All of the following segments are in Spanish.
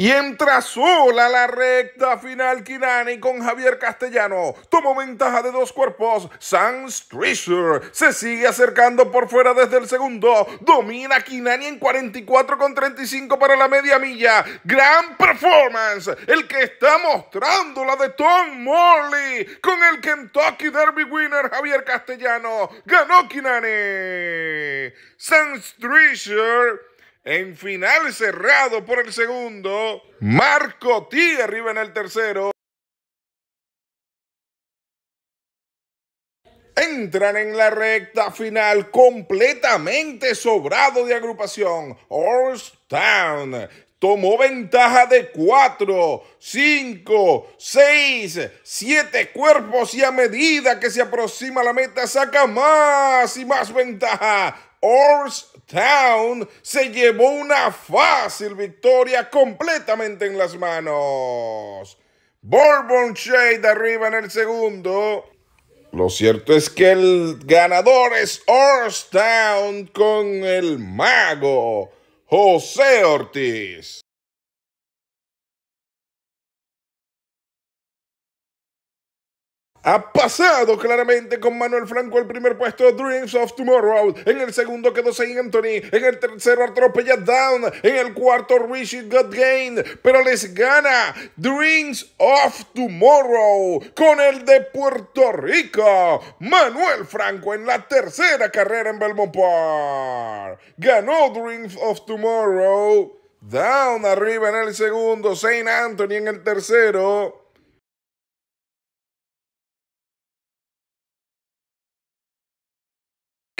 Y entra sola la recta final Kinani con Javier Castellano. Tomó ventaja de dos cuerpos. Sans Treasure se sigue acercando por fuera desde el segundo. Domina Kinani en 44 con 35 para la media milla. Gran performance. El que está mostrando la de Tom Morley con el Kentucky Derby winner Javier Castellano. Ganó Kinani. Sans Treasure en final cerrado por el segundo, Marco Tigre arriba en el tercero. Entran en la recta final completamente sobrado de agrupación. Orstown tomó ventaja de 4, 5, 6, 7 cuerpos y a medida que se aproxima la meta saca más y más ventaja. Orstown se llevó una fácil victoria completamente en las manos. Bourbon Shade arriba en el segundo. Lo cierto es que el ganador es Orstown con el mago José Ortiz. Ha pasado claramente con Manuel Franco el primer puesto Dreams of Tomorrow. En el segundo quedó Saint Anthony. En el tercero Atropella Down. En el cuarto Richie Got Gain. Pero les gana Dreams of Tomorrow con el de Puerto Rico. Manuel Franco en la tercera carrera en Belmont Park. Ganó Dreams of Tomorrow. Down arriba en el segundo. Saint Anthony en el tercero.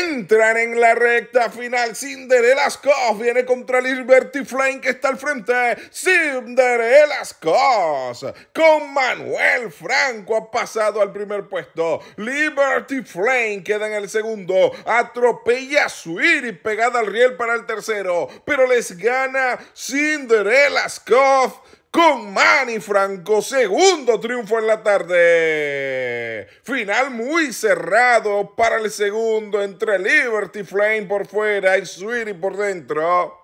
Entran en la recta final. Cinderella Scott viene contra Liberty Flame que está al frente. Cinderella Scott con Manuel Franco ha pasado al primer puesto. Liberty Flame queda en el segundo. Atropella a y pegada al riel para el tercero. Pero les gana Cinderella Scott con Manny Franco. Segundo triunfo en la tarde. Final muy cerrado para el segundo entre Liberty Flame por fuera y Sweetie por dentro.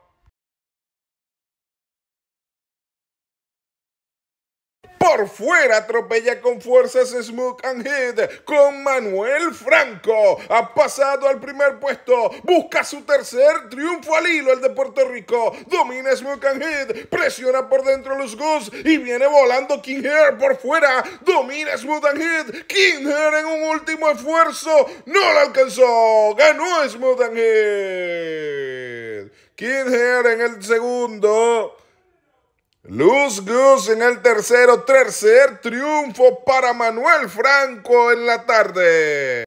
Por fuera atropella con fuerzas Smoke and Head con Manuel Franco. Ha pasado al primer puesto. Busca su tercer triunfo al hilo el de Puerto Rico. Domina Smoke and Presiona por dentro los Goose y viene volando King Hair por fuera. Domina Smooth and King Hair en un último esfuerzo. No lo alcanzó. Ganó Smooth and Head. King Hair en el segundo. Luz Gus en el tercero, tercer triunfo para Manuel Franco en la tarde.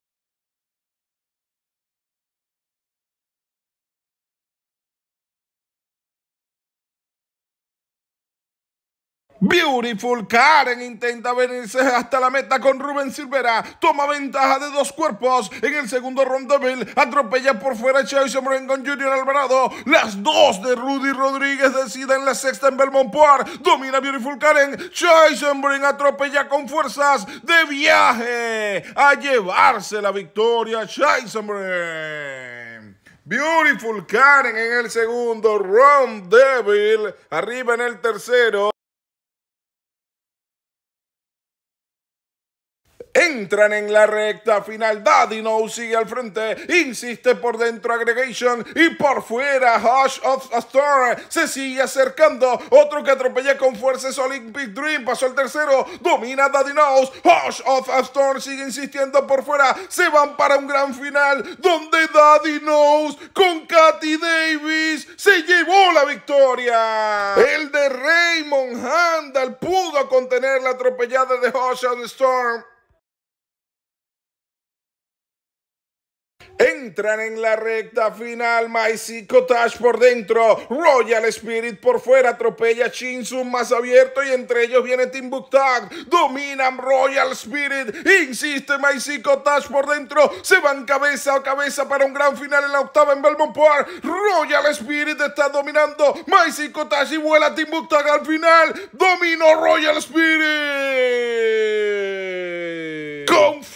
Beautiful Karen intenta venirse hasta la meta con Rubén Silvera. Toma ventaja de dos cuerpos. En el segundo Round bill. atropella por fuera Chase con Junior Alvarado. Las dos de Rudy Rodríguez deciden la sexta en Belmont Park. Domina Beautiful Karen. Chase atropella con fuerzas de viaje a llevarse la victoria. Chelsea Beautiful Karen en el segundo, Round Devil arriba en el tercero. Entran en la recta final. Daddy Knows sigue al frente. Insiste por dentro Aggregation. Y por fuera Hush of a se sigue acercando. Otro que atropella con fuerza es Olympic Dream. Pasó el tercero. Domina Daddy Knows, Hush of a sigue insistiendo por fuera. Se van para un gran final. Donde Daddy Knows con Katy Davis se llevó la victoria. El de Raymond Handel pudo contener la atropellada de Hush of a Storm. Entran en la recta final. Maisy Cottage por dentro. Royal Spirit por fuera. Atropella Shinsu más abierto. Y entre ellos viene Timbuktag, Dominan Royal Spirit. Insiste Maisy Cottage por dentro. Se van cabeza a cabeza para un gran final en la octava en Belmont Park. Royal Spirit está dominando. Maisy Cottage y vuela Timbuktag al final. Dominó Royal Spirit.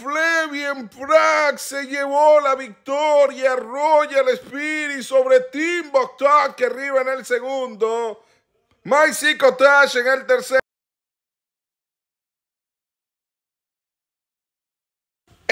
Flevian Prague se llevó la victoria. Royal Spirit sobre Tim Timbuktu que arriba en el segundo. Mike Trash en el tercero.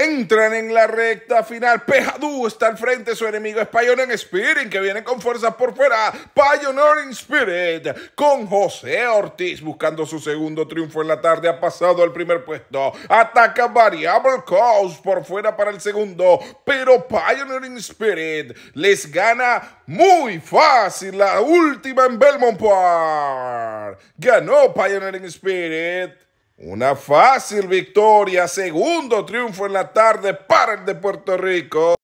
Entran en la recta final. Pejadú está al frente. Su enemigo es Pioneer Spirit, que viene con fuerza por fuera. Pioneer Spirit con José Ortiz buscando su segundo triunfo en la tarde. Ha pasado al primer puesto. Ataca Variable Cause por fuera para el segundo. Pero Pioneer Spirit les gana muy fácil la última en Belmont Park. Ganó Pioneering Spirit. Una fácil victoria, segundo triunfo en la tarde para el de Puerto Rico.